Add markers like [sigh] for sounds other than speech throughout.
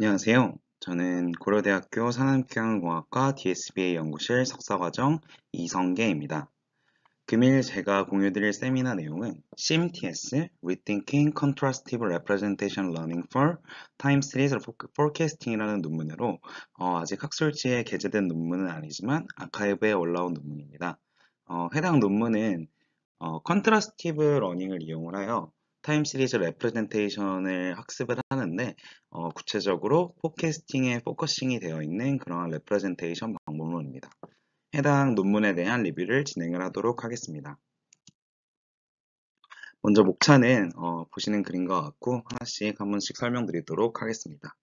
안녕하세요. 저는 고려대학교 산업경영공학과 DSBA 연구실 석사과정 이성계입니다. 금일 제가 공유드릴 세미나 내용은 CMTS, Rethinking Contrastive Representation Learning for Time Series Forecasting이라는 논문으로 어, 아직 학술지에 게재된 논문은 아니지만 아카이브에 올라온 논문입니다. 어, 해당 논문은 컨트라스티브 어, 러닝을 이용하여 타임 시리즈 레프레젠테이션을 학습을 하는데 어, 구체적으로 포캐스팅에 포커싱이 되어 있는 그러한 레프레젠테이션 방법론입니다. 해당 논문에 대한 리뷰를 진행을 하도록 하겠습니다. 먼저 목차는 어, 보시는 그림과 같고 하나씩 한 번씩 설명드리도록 하겠습니다.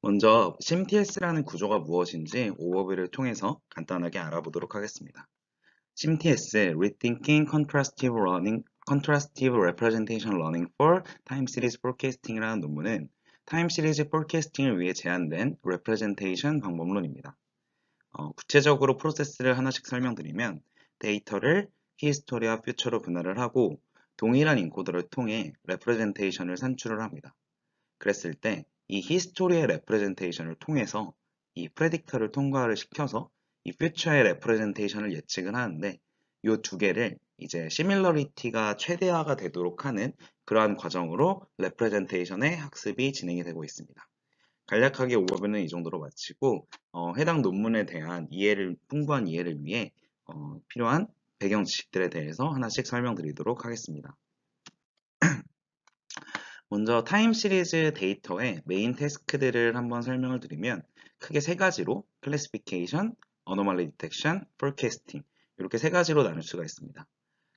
먼저 CMTS라는 구조가 무엇인지 오버뷰를 통해서 간단하게 알아보도록 하겠습니다. CMTS, Rethinking Contrastive Learning, Contrastive Representation Learning for Time Series Forecasting이라는 논문은 타임 시리즈 폴캐스팅을 위해 제안된 레프레젠테이션 방법론입니다. 어, 구체적으로 프로세스를 하나씩 설명드리면 데이터를 히스토리와 퓨처로 분할을 하고 동일한 인코더를 통해 레프레젠테이션을 산출을 합니다. 그랬을 때 이 히스토리의 레프레젠테이션을 통해서 이 프레딕터를 통과를 시켜서 이 퓨처의 레프레젠테이션을 예측을 하는데 이 두 개를 이제 시밀러리티가 최대화가 되도록 하는 그러한 과정으로 레프레젠테이션의 학습이 진행이 되고 있습니다. 간략하게 오버뷰는 이 정도로 마치고 어, 해당 논문에 대한 이해를 풍부한 이해를 위해 어, 필요한 배경 지식들에 대해서 하나씩 설명드리도록 하겠습니다. [clears throat] 먼저 타임 시리즈 데이터의 메인 태스크들을 한번 설명을 드리면 크게 세 가지로 클래시피케이션, 어노멀리 디텍션, 폴캐스팅 이렇게 세 가지로 나눌 수가 있습니다.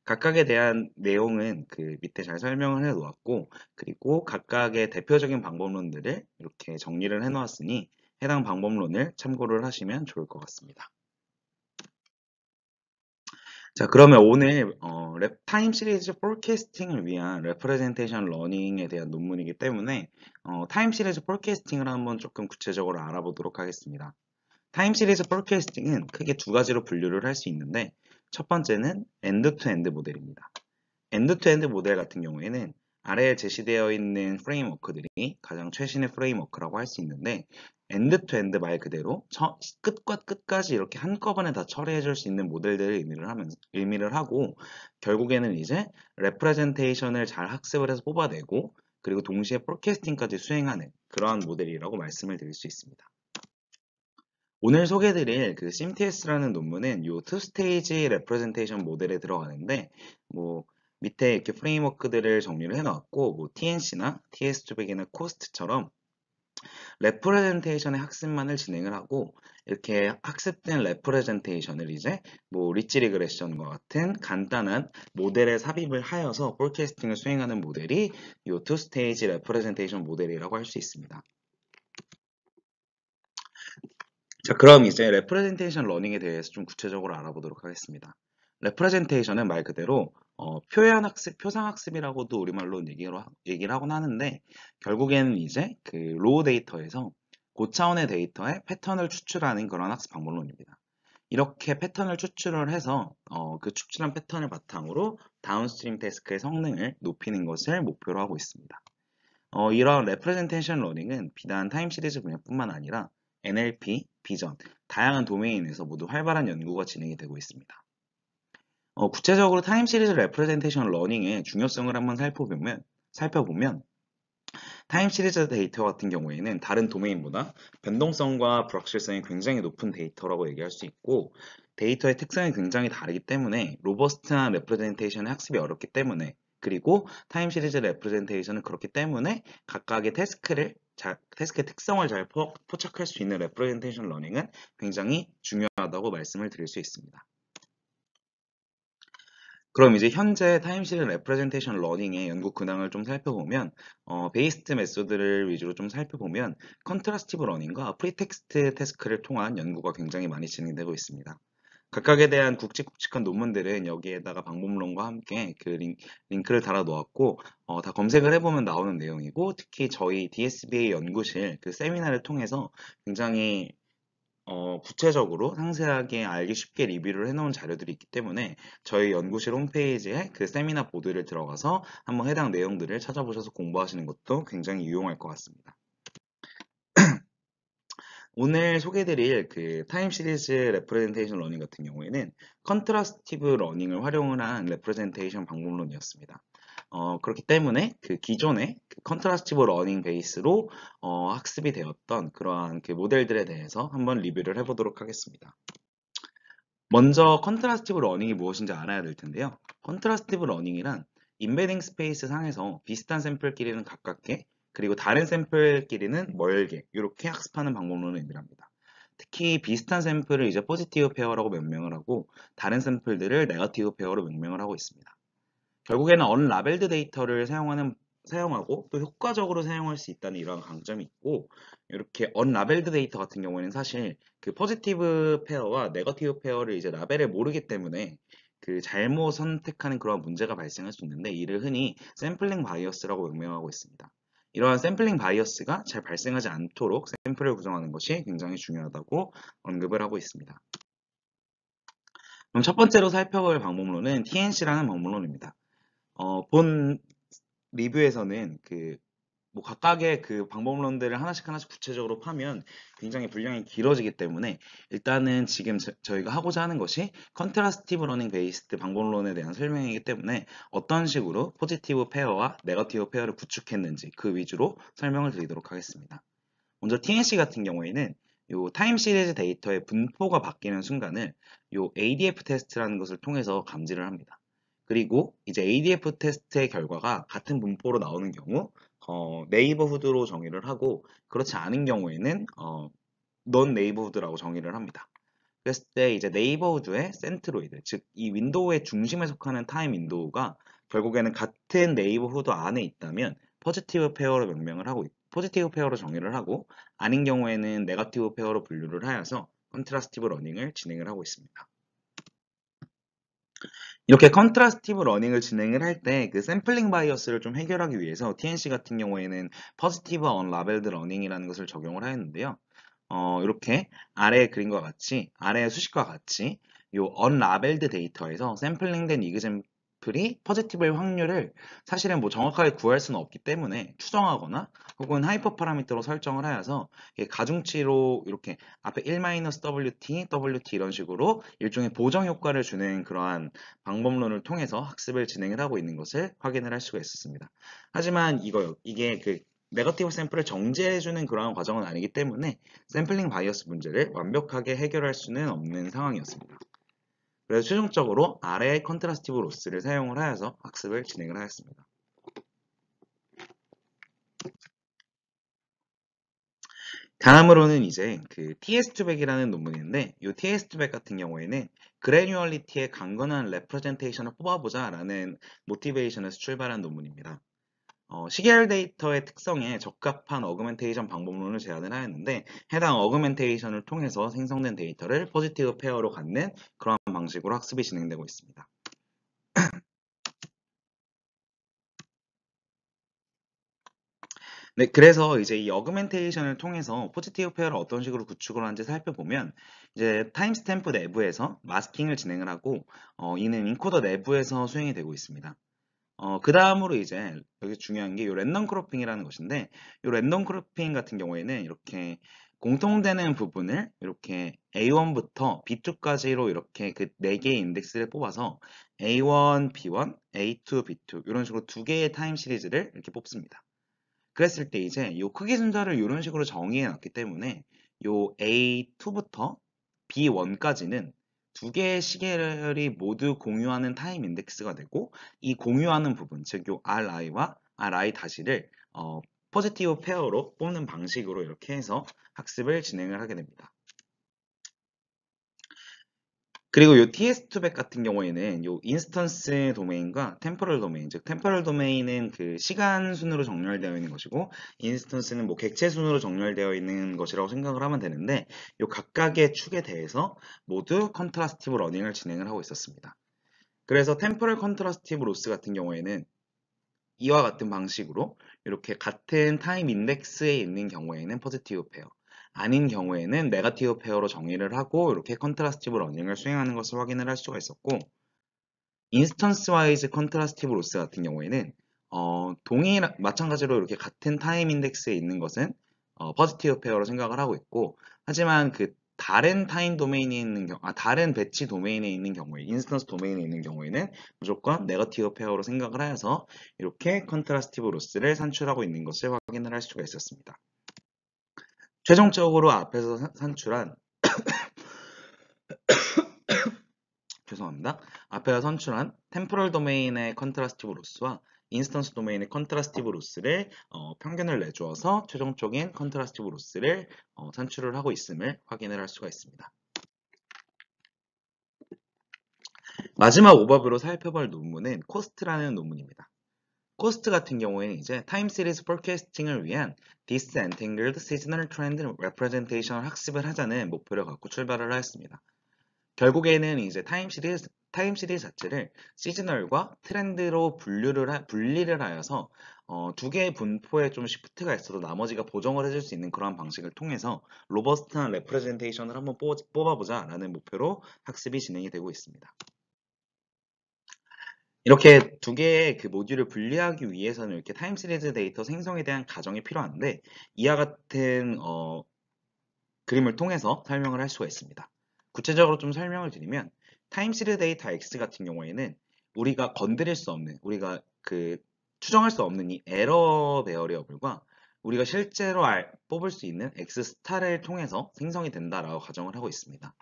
각각에 대한 내용은 그 밑에 잘 설명을 해 놓았고 그리고 각각의 대표적인 방법론들을 이렇게 정리를 해 놓았으니 해당 방법론을 참고를 하시면 좋을 것 같습니다. 자 그러면 오늘 어, 랩 타임 시리즈 포캐스팅을 위한 레프레젠테이션 러닝에 대한 논문이기 때문에 어, 타임 시리즈 포캐스팅을 한번 조금 구체적으로 알아보도록 하겠습니다. 타임 시리즈 포캐스팅은 크게 두 가지로 분류를 할 수 있는데 첫 번째는 엔드투엔드 모델입니다. 엔드투엔드 모델 같은 경우에는 아래에 제시되어 있는 프레임워크들이 가장 최신의 프레임워크라고 할 수 있는데 엔드투엔드 말 그대로 처, 끝과 끝까지 이렇게 한꺼번에 다 처리해 줄 수 있는 모델들을 의미를, 하면서, 의미를 하고 결국에는 이제 레프레젠테이션을 잘 학습을 해서 뽑아내고 그리고 동시에 포캐스팅까지 수행하는 그러한 모델이라고 말씀을 드릴 수 있습니다. 오늘 소개드릴 그 CMTS라는 논문은 요 투스테이지 레프레젠테이션 모델에 들어가는데 뭐 밑에 이렇게 프레임워크들을 정리를 해놨고 뭐 TNC나 TS200이나 c 코스트처럼 레프레젠테이션의 학습만을 진행을 하고 이렇게 학습된 레프레젠테이션을 이제 뭐 리치 리그레션과 같은 간단한 모델에 삽입을 하여서 폴캐스팅을 수행하는 모델이 요 투 스테이지 레프레젠테이션 모델이라고 할 수 있습니다. 자, 그럼 이제 레프레젠테이션 러닝에 대해서 좀 구체적으로 알아보도록 하겠습니다. 레프레젠테이션은 말 그대로 어, 표현 학습, 표상 학습이라고도 우리말로 얘기로, 얘기를 하곤 하는데 결국에는 이제 그 로우 데이터에서 고차원의 데이터에 패턴을 추출하는 그런 학습 방법론입니다. 이렇게 패턴을 추출을 해서 어, 그 추출한 패턴을 바탕으로 다운스트림 태스크의 성능을 높이는 것을 목표로 하고 있습니다. 어, 이런 레프레젠테이션 러닝은 비단 타임 시리즈 분야뿐만 아니라 NLP, 비전, 다양한 도메인에서 모두 활발한 연구가 진행이 되고 있습니다. 어, 구체적으로 타임 시리즈 레프레젠테이션 러닝의 중요성을 한번 살펴보면, 살펴보면 타임 시리즈 데이터 같은 경우에는 다른 도메인보다 변동성과 불확실성이 굉장히 높은 데이터라고 얘기할 수 있고 데이터의 특성이 굉장히 다르기 때문에 로버스트한 레프레젠테이션의 학습이 어렵기 때문에 그리고 타임 시리즈 레프레젠테이션은 그렇기 때문에 각각의 태스크를 자, 태스크의 특성을 잘 포, 착할수 있는 레프레젠테이션 러닝은 굉장히 중요하다고 말씀을 드릴 수 있습니다. 그럼 이제 현재 타임 실리 레프레젠테이션 러닝의 연구 근황을 좀 살펴보면 어, 베이스트 메소드를 위주로 좀 살펴보면 컨트라스티브 러닝과 프리텍스트 테스크를 통한 연구가 굉장히 많이 진행되고 있습니다. 각각에 대한 굵직굵직한 논문들은 여기에다가 방법론과 함께 그 링, 크를 달아 놓았고 어, 다 검색을 해보면 나오는 내용이고 특히 저희 DSBA 연구실 그 세미나를 통해서 굉장히 어, 구체적으로 상세하게 알기 쉽게 리뷰를 해놓은 자료들이 있기 때문에 저희 연구실 홈페이지에 그 세미나 보드를 들어가서 한번 해당 내용들을 찾아보셔서 공부하시는 것도 굉장히 유용할 것 같습니다. 오늘 소개드릴 그 타임 시리즈 레프레젠테이션 러닝 같은 경우에는 컨트라스티브 러닝을 활용을 한 레프레젠테이션 방법론이었습니다. 어, 그렇기 때문에 그 기존의 그 컨트라스티브 러닝 베이스로 어, 학습이 되었던 그러한 그 모델들에 대해서 한번 리뷰를 해보도록 하겠습니다. 먼저 컨트라스티브 러닝이 무엇인지 알아야 될 텐데요. 컨트라스티브 러닝이란 인베딩 스페이스 상에서 비슷한 샘플끼리는 가깝게 그리고 다른 샘플끼리는 멀게 이렇게 학습하는 방법론을 의미합니다. 특히 비슷한 샘플을 이제 포지티브 페어라고 명명을 하고 다른 샘플들을 네거티브 페어로 명명을 하고 있습니다. 결국에는 언라벨드 데이터를 사용하는 사용하고 또 효과적으로 사용할 수 있다는 이러한 강점이 있고 이렇게 언라벨드 데이터 같은 경우에는 사실 그 포지티브 페어와 네거티브 페어를 이제 라벨을 모르기 때문에 그 잘못 선택하는 그런 문제가 발생할 수 있는데 이를 흔히 샘플링 바이어스라고 명명하고 있습니다. 이러한 샘플링 바이어스가 잘 발생하지 않도록 샘플을 구성하는 것이 굉장히 중요하다고 언급을 하고 있습니다. 그럼 첫 번째로 살펴볼 방법론은 TNC라는 방법론입니다. 어, 본 리뷰에서는 그뭐 각각의 그 방법론들을 하나씩 하나씩 구체적으로 파면 굉장히 분량이 길어지기 때문에 일단은 지금 저, 희가 하고자 하는 것이 컨트라스티브 러닝 베이스드 방법론에 대한 설명이기 때문에 어떤 식으로 포지티브 페어와 네거티브 페어를 구축했는지 그 위주로 설명을 드리도록 하겠습니다. 먼저 TNC 같은 경우에는 요 타임 시리즈 데이터의 분포가 바뀌는 순간을 요 ADF 테스트라는 것을 통해서 감지를 합니다. 그리고 이제 ADF 테스트의 결과가 같은 분포로 나오는 경우 어, 네이버후드로 정의를 하고 그렇지 않은 경우에는 어, 넌 네이버후드라고 정의를 합니다. 그랬을 때 이제 네이버후드의 센트로이드, 즉 이 윈도우의 중심에 속하는 타임 윈도우가 결국에는 같은 네이버후드 안에 있다면 포지티브 페어로 명명을 하고 포지티브 페어로 정의를 하고 아닌 경우에는 네거티브 페어로 분류를 하여서 컨트라스티브 러닝을 진행을 하고 있습니다. 이렇게 컨트라스티브 러닝을 진행을 할 때 그 샘플링 바이어스를 좀 해결하기 위해서 TNC 같은 경우에는 퍼스티브 언라벨드 러닝이라는 것을 적용을 하였는데요. 어, 이렇게 아래에 그림과 같이 아래의 수식과 같이 요 언라벨드 데이터에서 샘플링된 이그잼 글이 퍼지티브의 확률을 사실은 뭐 정확하게 구할 수는 없기 때문에 추정하거나 혹은 하이퍼 파라미터로 설정을 하여서 가중치로 이렇게 앞에 1-WT, WT 이런 식으로 일종의 보정 효과를 주는 그러한 방법론을 통해서 학습을 진행을 하고 있는 것을 확인을 할 수가 있었습니다. 하지만 이거요. 이게 그 네거티브 샘플을 정제해주는 그러한 과정은 아니기 때문에 샘플링 바이어스 문제를 완벽하게 해결할 수는 없는 상황이었습니다. 그래서 최종적으로 아래의 컨트라스티브 로스를 사용을 하여서 학습을 진행을 하였습니다. 다음으로는 이제 그 TS200이라는 논문인데 이 TS200 같은 경우에는 그래뉴얼리티의 강건한 레프레젠테이션을 뽑아보자 라는 모티베이션에서 출발한 논문입니다. 어, 시계열 데이터의 특성에 적합한 어그멘테이션 방법론을 제안을 하였는데 해당 어그멘테이션을 통해서 생성된 데이터를 포지티브 페어로 갖는 그런 방식으로 학습이 진행되고 있습니다. [clears throat] 네, 그래서 이제 이 어그멘테이션을 통해서 포지티브 페어를 어떤 식으로 구축을 하는지 살펴보면 이제 타임스탬프 내부에서 마스킹을 진행을 하고 어, 이는 인코더 내부에서 수행이 되고 있습니다. 어, 그 다음으로 이제 여기 중요한 게 이 랜덤 크로핑이라는 것인데 이 랜덤 크로핑 같은 경우에는 이렇게 공통되는 부분을 이렇게 A1부터 B2까지로 이렇게 그 네 개의 인덱스를 뽑아서 A1, B1, A2, B2 이런 식으로 두 개의 타임 시리즈를 이렇게 뽑습니다. 그랬을 때 이제 이 크기 순서를 이런 식으로 정의해 놨기 때문에 이 A2부터 B1까지는 두 개의 시계열이 모두 공유하는 타임 인덱스가 되고 이 공유하는 부분 즉 이 ri와 ri 다시를 어, 포지티브 페어로 뽑는 방식으로 이렇게 해서 학습을 진행을 하게 됩니다. 그리고 이 TS2백 같은 경우에는 이 인스턴스 도메인과 템포럴 도메인, 즉 템포럴 도메인은 그 시간 순으로 정렬되어 있는 것이고 인스턴스는 뭐 객체 순으로 정렬되어 있는 것이라고 생각을 하면 되는데 이 각각의 축에 대해서 모두 컨트라스티브 러닝을 진행을 하고 있었습니다. 그래서 템포럴 컨트라스티브 로스 같은 경우에는 이와 같은 방식으로 이렇게 같은 타임 인덱스에 있는 경우에는 포지티브 페어, 아닌 경우에는 네가티브 페어로 정의를 하고 이렇게 컨트라스티브 러닝을 수행하는 것을 확인을 할 수가 있었고 인스턴스 와이즈 컨트라스티브 로스 같은 경우에는 어, 동일 마찬가지로 이렇게 같은 타임 인덱스에 있는 것은 어, 퍼지티브 페어로 생각을 하고 있고 하지만 그 다른 타임 도메인에 있는 경우, 아, 다른 배치 도메인에 있는 경우에, 인스턴스 도메인에 있는 경우에는 무조건 네거티브 페어로 생각을 하여서 이렇게 컨트라스티브 로스를 산출하고 있는 것을 확인을 할 수가 있었습니다. 최종적으로 앞에서 산출한 [coughs] 죄송합니다. 앞에서 선출한 템포럴 도메인의 컨트라스티브 로스와 인스턴스 도메인의 컨트라스티브 로스를 어, 평균을 내주어서 최종적인 컨트라스티브 로스를 어, 산출을 하고 있음을 확인을 할 수가 있습니다. 마지막 오버뷰로 살펴볼 논문은 코스트라는 논문입니다. 코스트 같은 경우에는 이제 타임 시리즈 포캐스팅을 위한 Disentangled Seasonal Trend Representation 학습을 하자는 목표를 갖고 출발을 하였습니다. 결국에는 이제 타임 시리즈 타임 시리즈 자체를 시즈널과 트렌드로 분류를 하, 분리를 하여서 어, 두 개의 분포에 좀 시프트가 있어도 나머지가 보정을 해줄 수 있는 그러한 방식을 통해서 로버스트한 레프레젠테이션을 한번 뽑아보자 라는 목표로 학습이 진행이 되고 있습니다. 이렇게 두 개의 그 모듈을 분리하기 위해서는 이렇게 타임 시리즈 데이터 생성에 대한 가정이 필요한데 이와 같은 어, 그림을 통해서 설명을 할 수가 있습니다. 구체적으로 좀 설명을 드리면 타임 시리즈 데이터 X 같은 경우에는 우리가 건드릴 수 없는 우리가 그 추정할 수 없는 이 에러 베어리어블과 우리가 실제로 알, 뽑을 수 있는 X 스타를 통해서 생성이 된다라고 가정을 하고 있습니다.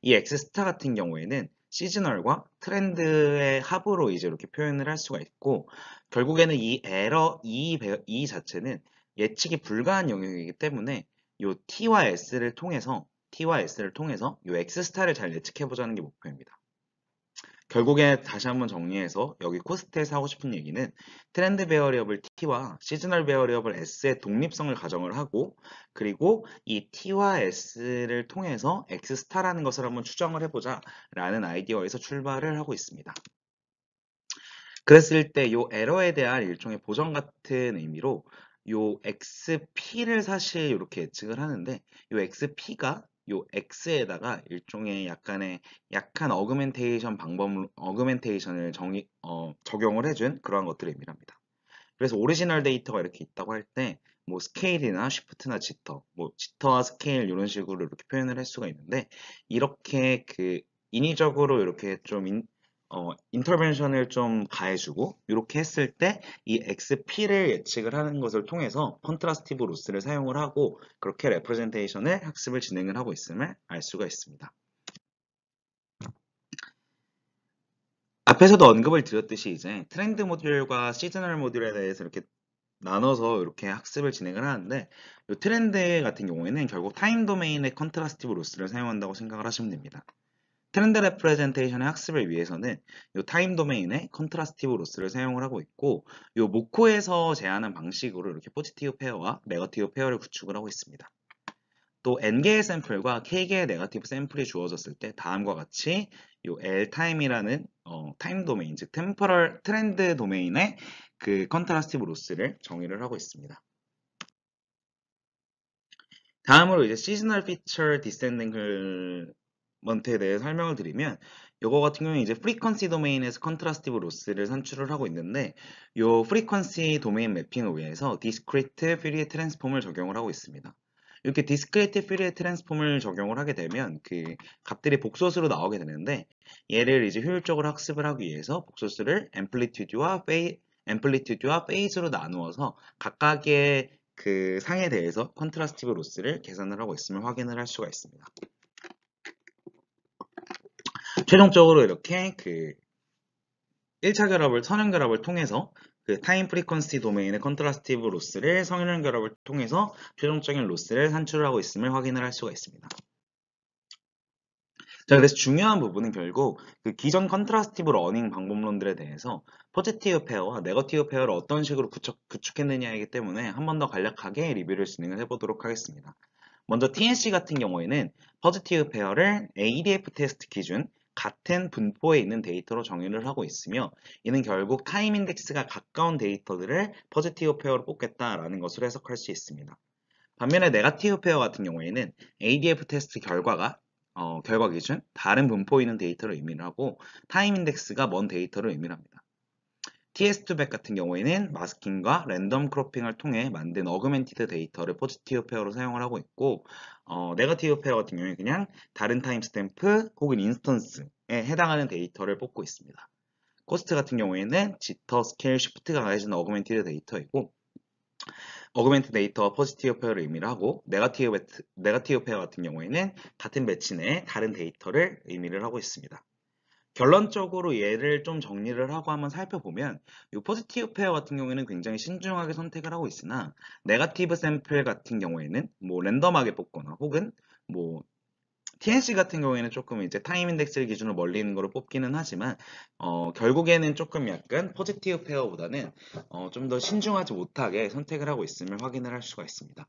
이 X 스타 같은 경우에는 시즈널과 트렌드의 합으로 이제 이렇게 표현을 할 수가 있고 결국에는 이 에러 이, e 자체는 예측이 불가한 영역이기 때문에 요 T와 S를 통해서 T와 S를 통해서 이 X스타를 잘 예측해 보자는 게 목표입니다. 결국에 다시 한번 정리해서 여기 코스트에서 하고 싶은 얘기는 트렌드 베어리업을 T와 시즈널 베어리업을 S의 독립성을 가정을 하고 그리고 이 T와 S를 통해서 X 스타라는 것을 한번 추정을 해보자 라는 아이디어에서 출발을 하고 있습니다. 그랬을 때 이 에러에 대한 일종의 보정 같은 의미로 요 XP를 사실 이렇게 예측을 하는데 요 XP가 요 x에다가 일종의 약간의 약한 어그멘테이션 방법으로 어그멘테이션을 정의 어, 적용을 해준 그러한 것들을 의미합니다. 그래서 오리지널 데이터가 이렇게 있다고 할 때 뭐 스케일이나 쉬프트나 지터, 뭐 지터와 스케일 뭐 이런 식으로 이렇게 표현을 할 수가 있는데 이렇게 그 인위적으로 이렇게 좀 인, 어, 인터벤션을 좀 가해주고 이렇게 했을 때 이 XP를 예측을 하는 것을 통해서 컨트라스티브 로스를 사용을 하고 그렇게 레프레젠테이션의 학습을 진행을 하고 있음을 알 수가 있습니다. 앞에서도 언급을 드렸듯이 이제 트렌드 모듈과 시즈널 모듈에 대해서 이렇게 나눠서 이렇게 학습을 진행을 하는데 이 트렌드 같은 경우에는 결국 타임 도메인의 컨트라스티브 로스를 사용한다고 생각을 하시면 됩니다. 트렌드 레프레젠테이션의 학습을 위해서는 이 타임 도메인의 컨트라스티브 로스를 사용을 하고 있고 이 모코에서 제안한 방식으로 이렇게 포지티브 페어와 네거티브 페어를 구축을 하고 있습니다. 또 n개의 샘플과 k개의 네거티브 샘플이 주어졌을 때 다음과 같이 이 l타임이라는 어, 타임 도메인 즉템퍼럴 트렌드 도메인의 그 컨트라스티브 로스를 정의를 하고 있습니다. 다음으로 이제 시즌널 피처 디센딩을 먼트에 대해 설명을 드리면 요거 같은 경우는 이제 프리퀀시 도메인에서 컨트라스티브 로스를 산출을 하고 있는데 요 프리퀀시 도메인 매핑을 위해서 디스크리트 퓨리의 트랜스폼을 적용을 하고 있습니다. 이렇게 디스크리트 퓨리의 트랜스폼을 적용을 하게 되면 그 값들이 복소수로 나오게 되는데 얘를 이제 효율적으로 학습을 하기 위해서 복소수를 앰플리튜드와 페이 앰플리튜드와 페이즈로 나누어서 각각의 그 상에 대해서 컨트라스티브 로스를 계산을 하고 있음을 확인을 할 수가 있습니다. 최종적으로 이렇게 그 1차 결합을 선형 결합을 통해서 그 타임 프리퀀시 도메인의 컨트라스티브 로스를 성형 결합을 통해서 최종적인 로스를 산출하고 있음을 확인을 할 수가 있습니다. 자, 그래서 중요한 부분은 결국 그 기존 컨트라스티브 러닝 방법론들에 대해서 포지티브 페어와 네거티브 페어를 어떤 식으로 구축, 구축했느냐이기 때문에 한 번 더 간략하게 리뷰를 진행을 해보도록 하겠습니다. 먼저 TNC 같은 경우에는 포지티브 페어를 ADF 테스트 기준 같은 분포에 있는 데이터로 정의를 하고 있으며 이는 결국 타임 인덱스가 가까운 데이터들을 포지티브 페어로 뽑겠다라는 것으로 해석할 수 있습니다. 반면에 네가티브 페어 같은 경우에는 ADF 테스트 결과가 어, 결과 기준 다른 분포에 있는 데이터를 의미를 하고 타임 인덱스가 먼 데이터를 의미합니다. t s 2백 같은 경우에는 마스킹과 랜덤 크로핑을 통해 만든 어그멘티드 데이터를 포지티브 페어로 사용을 하고 있고 어, 네거티브 페어 같은 경우에 그냥 다른 타임스탬프 혹은 인스턴스에 해당하는 데이터를 뽑고 있습니다. 코스트 같은 경우에는 지터, 스케일, 시프트가 가해진 어그멘티드 데이터이고 어그멘트 데이터와 포지티브 페어를 의미 하고 네거티브, 네거 페어 같은 경우에는 같은 매치 내에 다른 데이터를 의미 하고 있습니다. 결론적으로 얘를 좀 정리를 하고 한번 살펴보면 이 포지티브 페어 같은 경우에는 굉장히 신중하게 선택을 하고 있으나 네가티브 샘플 같은 경우에는 뭐 랜덤하게 뽑거나 혹은 뭐 TNC 같은 경우에는 조금 이제 타임 인덱스를 기준으로 멀리 있는 거로 뽑기는 하지만 어, 결국에는 조금 약간 포지티브 페어보다는 어, 좀 더 신중하지 못하게 선택을 하고 있음을 확인을 할 수가 있습니다.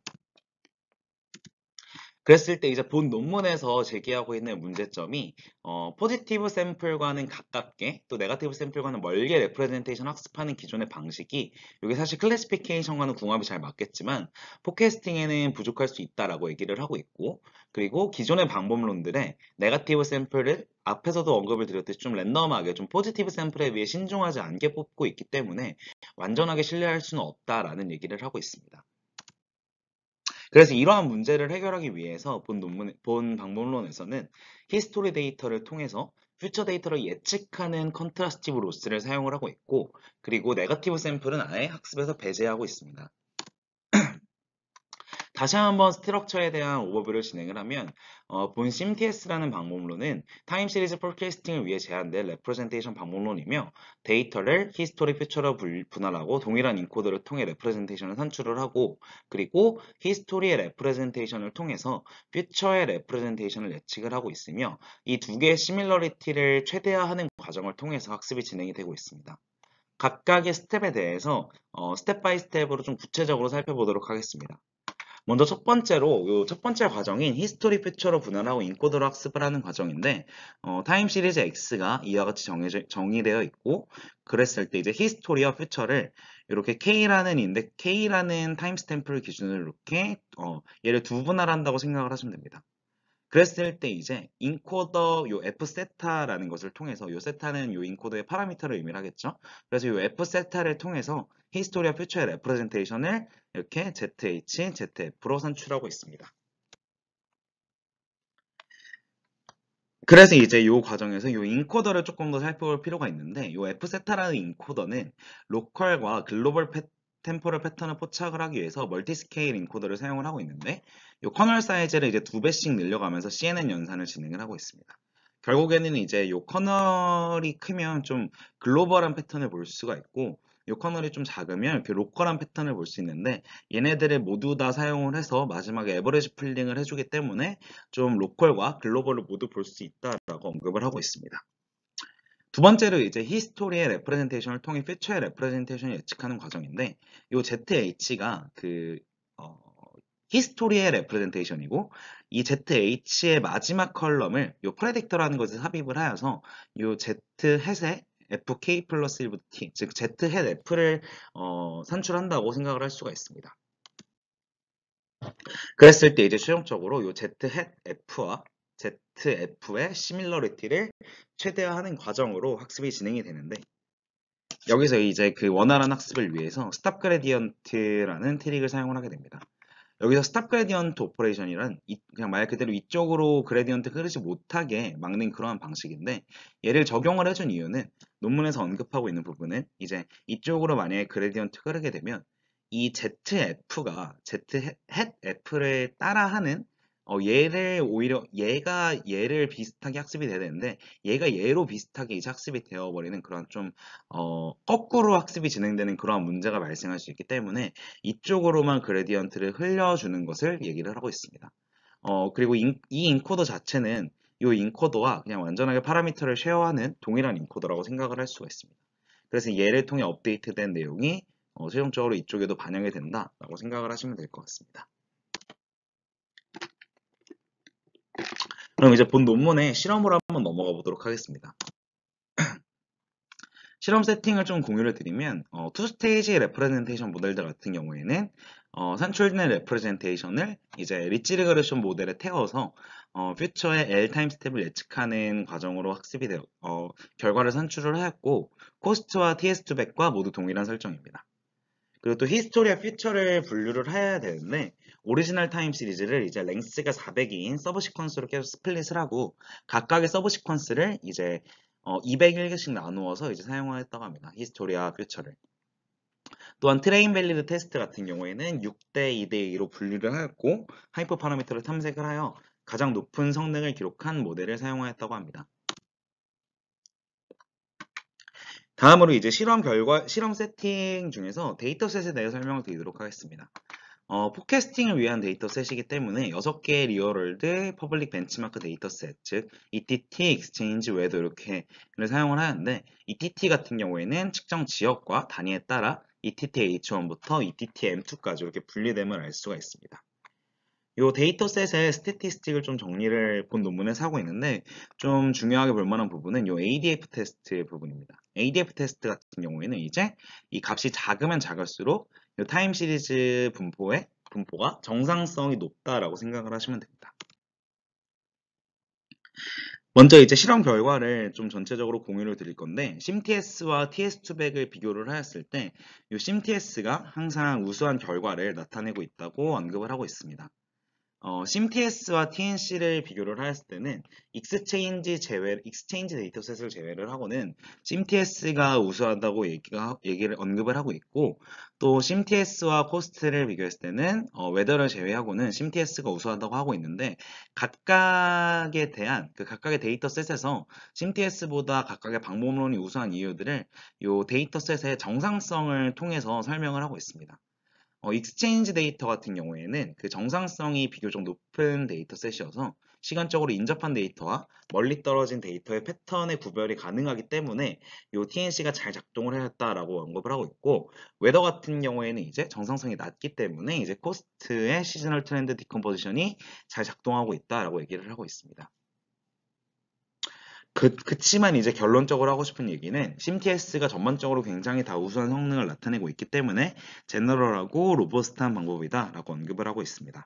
그랬을 때 이제 본 논문에서 제기하고 있는 문제점이 어, 포지티브 샘플과는 가깝게 또 네가티브 샘플과는 멀게 레프레젠테이션 학습하는 기존의 방식이 이게 사실 클래시피케이션과는 궁합이 잘 맞겠지만 포캐스팅에는 부족할 수 있다라고 얘기를 하고 있고 그리고 기존의 방법론들에 네가티브 샘플을 앞에서도 언급을 드렸듯이 좀 랜덤하게 좀 포지티브 샘플에 비해 신중하지 않게 뽑고 있기 때문에 완전하게 신뢰할 수는 없다라는 얘기를 하고 있습니다. 그래서 이러한 문제를 해결하기 위해서 본 논문, 본 방법론에서는 히스토리 데이터를 통해서 퓨처 데이터를 예측하는 컨트라스티브 로스를 사용을 하고 있고 그리고 네거티브 샘플은 아예 학습에서 배제하고 있습니다. 다시 한번 스트럭처에 대한 오버뷰를 진행을 하면 어, 본 CMTS라는 방법론은 타임 시리즈 폴캐스팅을 위해 제한된 레프레젠테이션 방법론이며 데이터를 히스토리 퓨처로 분할하고 동일한 인코더를 통해 레프레젠테이션을 산출을 하고 그리고 히스토리의 레프레젠테이션을 통해서 퓨처의 레프레젠테이션을 예측을 하고 있으며 이 두 개의 시밀러리티를 최대화하는 과정을 통해서 학습이 진행이 되고 있습니다. 각각의 스텝에 대해서 어, 스텝 바이 스텝으로 좀 구체적으로 살펴보도록 하겠습니다. 먼저 첫 번째로 첫 번째 과정인 히스토리 퓨처로 분할하고 인코더로 학습을 하는 과정인데 어, 타임 시리즈 X가 이와 같이 정해져, 정의되어 있고 그랬을 때 이제 히스토리와 퓨처를 이렇게 K라는 인데 K라는 타임스탬프를 기준으로 이렇게 어, 얘를 두 분할한다고 생각을 하시면 됩니다. 그랬을 때 이제 인코더 요 f 세타라는 것을 통해서 요 세타는 요 인코더의 파라미터를 의미 하겠죠. 그래서 요 f 세타를 통해서 히스토리와 퓨처의 레프레젠테이션을 이렇게 ZH, ZF로 산출하고 있습니다. 그래서 이제 이 과정에서 이 인코더를 조금 더 살펴볼 필요가 있는데 이 F세타라는 인코더는 로컬과 글로벌 템포럴 패턴을 포착을 하기 위해서 멀티스케일 인코더를 사용을 하고 있는데 이 커널 사이즈를 이제 두 배씩 늘려가면서 CNN 연산을 진행을 하고 있습니다. 결국에는 이제 이 커널이 크면 좀 글로벌한 패턴을 볼 수가 있고 이 커널이 좀 작으면 이렇게 로컬한 패턴을 볼 수 있는데 얘네들을 모두 다 사용을 해서 마지막에 에버리지 풀링을 해주기 때문에 좀 로컬과 글로벌을 모두 볼 수 있다라고 언급을 하고 있습니다. 두 번째로 이제 히스토리의 레프레젠테이션을 통해 피처의 레프레젠테이션을 예측하는 과정인데 이 ZH가 그 어, 히스토리의 레프레젠테이션이고 이 ZH의 마지막 컬럼을 이 프레딕터라는 것에 삽입을 하여서 이 Z 햇의 FK 플러스 1부터 T, 즉 Z 햇 F를 어, 산출한다고 생각을 할 수가 있습니다. 그랬을 때 이제 최종적으로 이 Z 햇 F와 ZF의 시밀러리티를 최대화하는 과정으로 학습이 진행이 되는데 여기서 이제 그 원활한 학습을 위해서 스탑 그레디언트라는 트릭을 사용을 하게 됩니다. 여기서 스탑 그레디언트 오퍼레이션이란 그냥 말 그대로 이쪽으로 그레디언트 흐르지 못하게 막는 그러한 방식인데 얘를 적용을 해준 이유는 논문에서 언급하고 있는 부분은 이제 이쪽으로 만약에 그레디언트 흐르게 되면 이 ZF가 Z 헷 F를 따라하는 어, 얘를 오히려 얘가 얘를 비슷하게 학습이 돼야 되는데 얘가 얘로 비슷하게 이제 학습이 되어버리는 그런 좀 어, 거꾸로 학습이 진행되는 그런 문제가 발생할 수 있기 때문에 이쪽으로만 그레디언트를 흘려주는 것을 얘기를 하고 있습니다. 어, 그리고 인, 이 인코더 자체는 이 인코더와 그냥 완전하게 파라미터를 쉐어하는 동일한 인코더라고 생각을 할 수가 있습니다. 그래서 얘를 통해 업데이트된 내용이 어, 최종적으로 이쪽에도 반영이 된다라고 생각을 하시면 될 것 같습니다. 그럼 이제 본 논문의 실험으로 한번 넘어가 보도록 하겠습니다. [clears throat] 실험 세팅을 좀 공유를 드리면 어, 투 스테이지 레프레젠테이션 모델들 같은 경우에는 어, 산출된 레프레젠테이션을 이제 리치 리그레션 모델에 태워서 어, 퓨처의 L 타임 스텝을 예측하는 과정으로 학습이 되어 어, 결과를 산출을 하였고 코스트와 t s 2 0 0과 모두 동일한 설정입니다. 그리고 또 히스토리와 퓨처를 분류를 해야 되는데 오리지널 타임 시리즈를 이제 랭스가 400인 서브 시퀀스로 계속 스플릿을 하고 각각의 서브 시퀀스를 이제 어, 201개씩 나누어서 이제 사용했다고 하 합니다. 히스토리아 퓨처를. 또한 트레인 밸리드 테스트 같은 경우에는 6대 2대 2로 분류를 하였고 하이퍼 파라미터를 탐색을 하여 가장 높은 성능을 기록한 모델을 사용하였다고 합니다. 다음으로 이제 실험 결과, 실험 세팅 중에서 데이터셋에 대해 설명을 드리도록 하겠습니다. 어, 포캐스팅을 위한 데이터셋이기 때문에 6개의 리얼월드 퍼블릭 벤치마크 데이터셋, 즉 ETT, Exchange, 익스체인지 웨더 이렇게를 사용을 하는데 ETT 같은 경우에는 측정 지역과 단위에 따라 ETT H1부터 ETT M2까지 이렇게 분리됨을 알 수가 있습니다. 이 데이터셋의 스태티스틱을 좀 정리를 본논문에사고 있는데 좀 중요하게 볼 만한 부분은 이 ADF 테스트 부분입니다. ADF 테스트 같은 경우에는 이제 이 값이 작으면 작을수록 타임 시리즈 분포의 분포가 정상성이 높다라고 생각을 하시면 됩니다. 먼저 이제 실험 결과를 좀 전체적으로 공유를 드릴 건데 심TS와 t s 2 0 0을 비교를 하였을 때이 심TS가 항상 우수한 결과를 나타내고 있다고 언급을 하고 있습니다. 어, CMTS와 TNC를 비교를 했을 때는 익스체인지 제외, 익스체인지 데이터셋을 제외를 하고는 CMTS가 우수하다고 얘기가, 얘기를 언급을 하고 있고 또 CMTS와 코스트를 비교했을 때는 어, 웨더를 제외하고는 CMTS가 우수하다고 하고 있는데 각각에 대한 그 각각의 데이터셋에서 CMTS보다 각각의 방법론이 우수한 이유들을 이 데이터셋의 정상성을 통해서 설명을 하고 있습니다. 어, 익스체인지 데이터 같은 경우에는 그 정상성이 비교적 높은 데이터셋이어서 시간적으로 인접한 데이터와 멀리 떨어진 데이터의 패턴의 구별이 가능하기 때문에 이 TNC가 잘 작동을 하 했다라고 언급을 하고 있고 웨더 같은 경우에는 이제 정상성이 낮기 때문에 이제 코스트의 시즌널 트렌드 디컴포지션이 잘 작동하고 있다라고 얘기를 하고 있습니다. 그, 그치만 이제 결론적으로 하고 싶은 얘기는 CMTS가 전반적으로 굉장히 다 우수한 성능을 나타내고 있기 때문에 제너럴하고 로버스트한 방법이다 라고 언급을 하고 있습니다.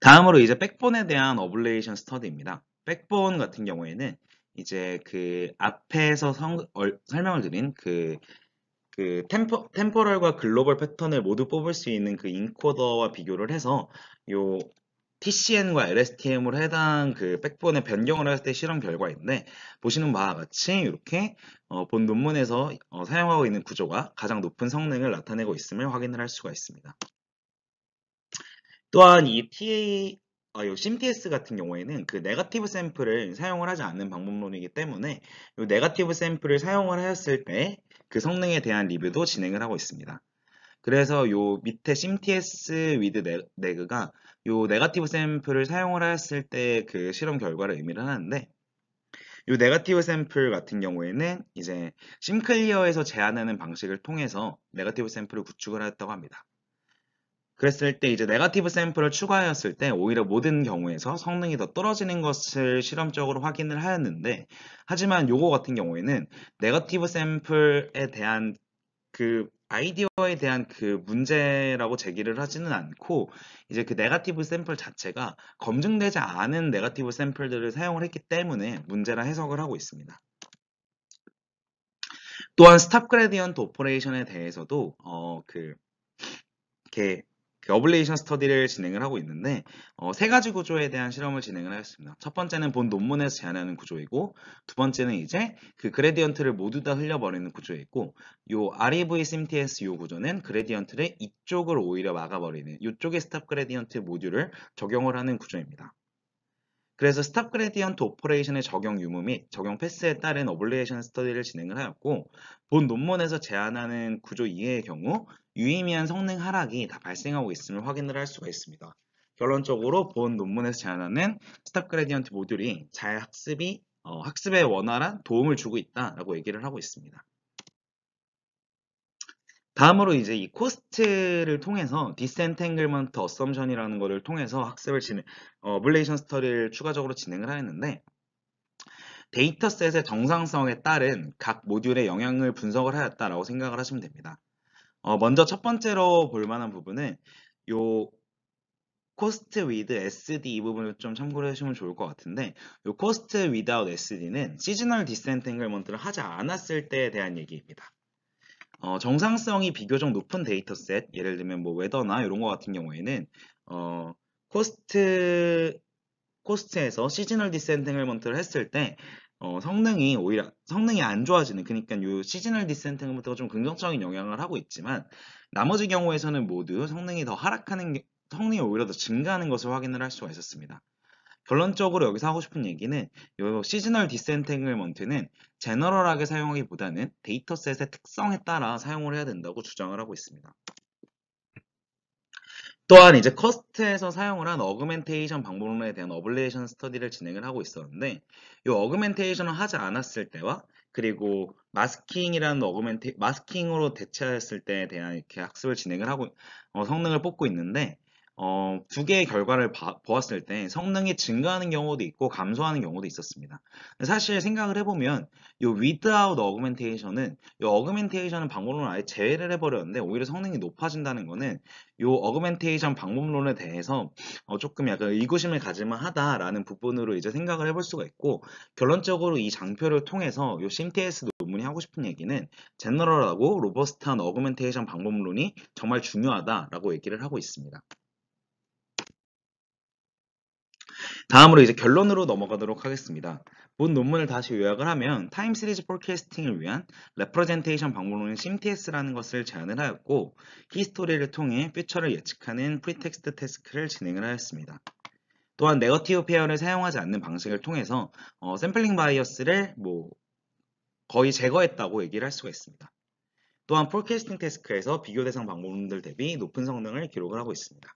다음으로 이제 백본에 대한 어블레이션 스터디입니다. 백본 같은 경우에는 이제 그 앞에서 성, 얼, 어, 설명을 드린 그, 그 템포, 템포럴과 글로벌 패턴을 모두 뽑을 수 있는 그 인코더와 비교를 해서 요 TCN과 LSTM으로 해당 그 백본의 변경을 할 때 실험 결과인데 보시는 바와 같이 이렇게 어, 본 논문에서 어, 사용하고 있는 구조가 가장 높은 성능을 나타내고 있음을 확인을 할 수가 있습니다. 또한 이 TA 아, 어, 요 CMTS 같은 경우에는 그 네가티브 샘플을 사용을 하지 않는 방법론이기 때문에 요 네가티브 샘플을 사용을 하였을 때 그 성능에 대한 리뷰도 진행을 하고 있습니다. 그래서 요 밑에 심TS with neg가 요 네가티브 샘플을 사용을 했을 때 그 실험 결과를 의미를 하는데 요 네가티브 샘플 같은 경우에는 이제 심클리어에서 제안하는 방식을 통해서 네가티브 샘플을 구축을 했다고 합니다. 그랬을 때 이제 네가티브 샘플을 추가하였을 때 오히려 모든 경우에서 성능이 더 떨어지는 것을 실험적으로 확인을 하였는데 하지만 요거 같은 경우에는 네거티브 샘플에 대한 그 아이디어에 대한 그 문제라고 제기를 하지는 않고 이제 그 네가티브 샘플 자체가 검증되지 않은 네가티브 샘플들을 사용을 했기 때문에 문제라 해석을 하고 있습니다. 또한 스탑 그레디언트 오퍼레이션에 대해서도 어그 이렇게 그 어블레이션 스터디를 진행을 하고 있는데 어, 세 가지 구조에 대한 실험을 진행을 하였습니다. 첫 번째는 본 논문에서 제안하는 구조이고 두 번째는 이제 그 그레디언트를 모두 다 흘려버리는 구조이고 요 REV SMTS 요 구조는 그레디언트를 이쪽을 오히려 막아버리는 이쪽에 스탑 그레디언트 모듈을 적용을 하는 구조입니다. 그래서 스탑 그레디언트 오퍼레이션의 적용 유무 및 적용 패스에 따른 어블레이션 스터디를 진행을 하였고 본 논문에서 제안하는 구조 2의 경우 유의미한 성능 하락이 다 발생하고 있음을 확인을 할 수가 있습니다. 결론적으로 본 논문에서 제안하는 스탑 그레디언트 모듈이 자의 학습이 어, 학습에 원활한 도움을 주고 있다라고 얘기를 하고 있습니다. 다음으로 이제 이 코스트를 통해서 디센탱글먼트 어썸션이라는 것을 통해서 학습을 진행, 어블레이션 스터디를 추가적으로 진행을 하였는데 데이터셋의 정상성에 따른 각 모듈의 영향을 분석을 하였다라고 생각을 하시면 됩니다. 어, 먼저 첫 번째로 볼 만한 부분은 요 코스트 위드 SD 이 부분을 좀 참고를 하시면 좋을 것 같은데 요 코스트 위드아웃 SD는 시즈널 디센탱글먼트를 하지 않았을 때에 대한 얘기입니다. 어, 정상성이 비교적 높은 데이터셋, 예를 들면 뭐 웨더나 이런 거 같은 경우에는 어, 코스트 코스트에서 시즈널 디센팅을먼트를 했을 때 어, 성능이 오히려 성능이 안 좋아지는 그러니까 요 시즈널 디센팅먼트가 좀 긍정적인 영향을 하고 있지만 나머지 경우에서는 모두 성능이 더 하락하는 성능이 오히려 더 증가하는 것을 확인을 할 수가 있었습니다. 결론적으로 여기서 하고 싶은 얘기는 요 시즈널 디센탱글먼트는 제너럴하게 사용하기보다는 데이터셋의 특성에 따라 사용을 해야 된다고 주장을 하고 있습니다. 또한 이제 커스트에서 사용을 한 어그멘테이션 방법론에 대한 어블레이션 스터디를 진행을 하고 있었는데 이 어그멘테이션을 하지 않았을 때와 그리고 마스킹이라는 어그멘테 마스킹으로 대체했을 때에 대한 이렇게 학습을 진행을 하고 어, 성능을 뽑고 있는데 어, 두 개의 결과를 봐, 보았을 때 성능이 증가하는 경우도 있고 감소하는 경우도 있었습니다. 사실 생각을 해보면 이 without augmentation은 이 augmentation 방법론을 아예 제외를 해버렸는데 오히려 성능이 높아진다는 거는 이 augmentation 방법론에 대해서 어, 조금 약간 의구심을 가질만 하다라는 부분으로 이제 생각을 해볼 수가 있고 결론적으로 이 장표를 통해서 이 심TS 논문이 하고 싶은 얘기는 제너럴하고 로버스트한 augmentation 방법론이 정말 중요하다라고 얘기를 하고 있습니다. 다음으로 이제 결론으로 넘어가도록 하겠습니다. 본 논문을 다시 요약을 하면 타임 시리즈 포캐스팅을 위한 레프레젠테이션 방법론인 심TS라는 것을 제안을 하였고 히스토리를 통해 퓨처를 예측하는 프리텍스트 테스크를 진행을 하였습니다. 또한 네거티브 페어를 사용하지 않는 방식을 통해서 어, 샘플링 바이어스를 뭐 거의 제거했다고 얘기를 할 수가 있습니다. 또한 포캐스팅 테스크에서 비교 대상 방법론들 대비 높은 성능을 기록을 하고 있습니다.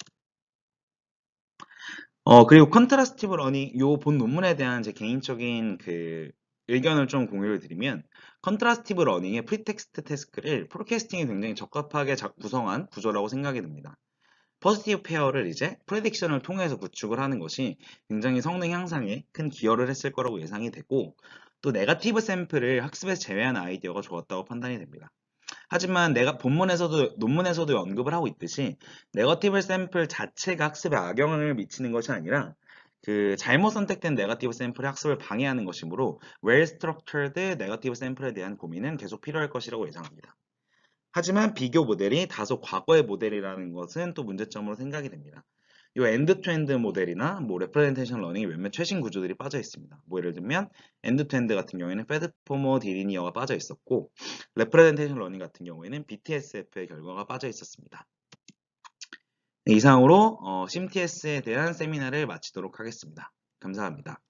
어, 그리고 컨트라스티브 러닝 요 본 논문에 대한 제 개인적인 그 의견을 좀 공유를 드리면 컨트라스티브 러닝의 프리텍스트 태스크를 프로캐스팅에 굉장히 적합하게 구성한 구조라고 생각이 듭니다. 퍼스티브 페어를 이제 프레딕션을 통해서 구축을 하는 것이 굉장히 성능 향상에 큰 기여를 했을 거라고 예상이 되고 또 네가티브 샘플을 학습에서 제외한 아이디어가 좋았다고 판단이 됩니다. 하지만 내가 본문에서도 논문에서도 언급을 하고 있듯이 네거티브 샘플 자체가 학습에 악영향을 미치는 것이 아니라 그 잘못 선택된 네거티브 샘플의 학습을 방해하는 것이므로 well s t r 네거티브 샘플에 대한 고민은 계속 필요할 것이라고 예상합니다. 하지만 비교 모델이 다소 과거의 모델이라는 것은 또 문제점으로 생각이 됩니다. 이 엔드 투 엔드 모델이나 뭐 레프레젠테이션 러닝의 몇몇 최신 구조들이 빠져 있습니다. 뭐 예를 들면 엔드 투 엔드 같은 경우에는 페드포머 디리니어가 빠져 있었고 레프레젠테이션 러닝 같은 경우에는 BTSF의 결과가 빠져 있었습니다. 네, 이상으로 어, SimTS에 대한 세미나를 마치도록 하겠습니다. 감사합니다.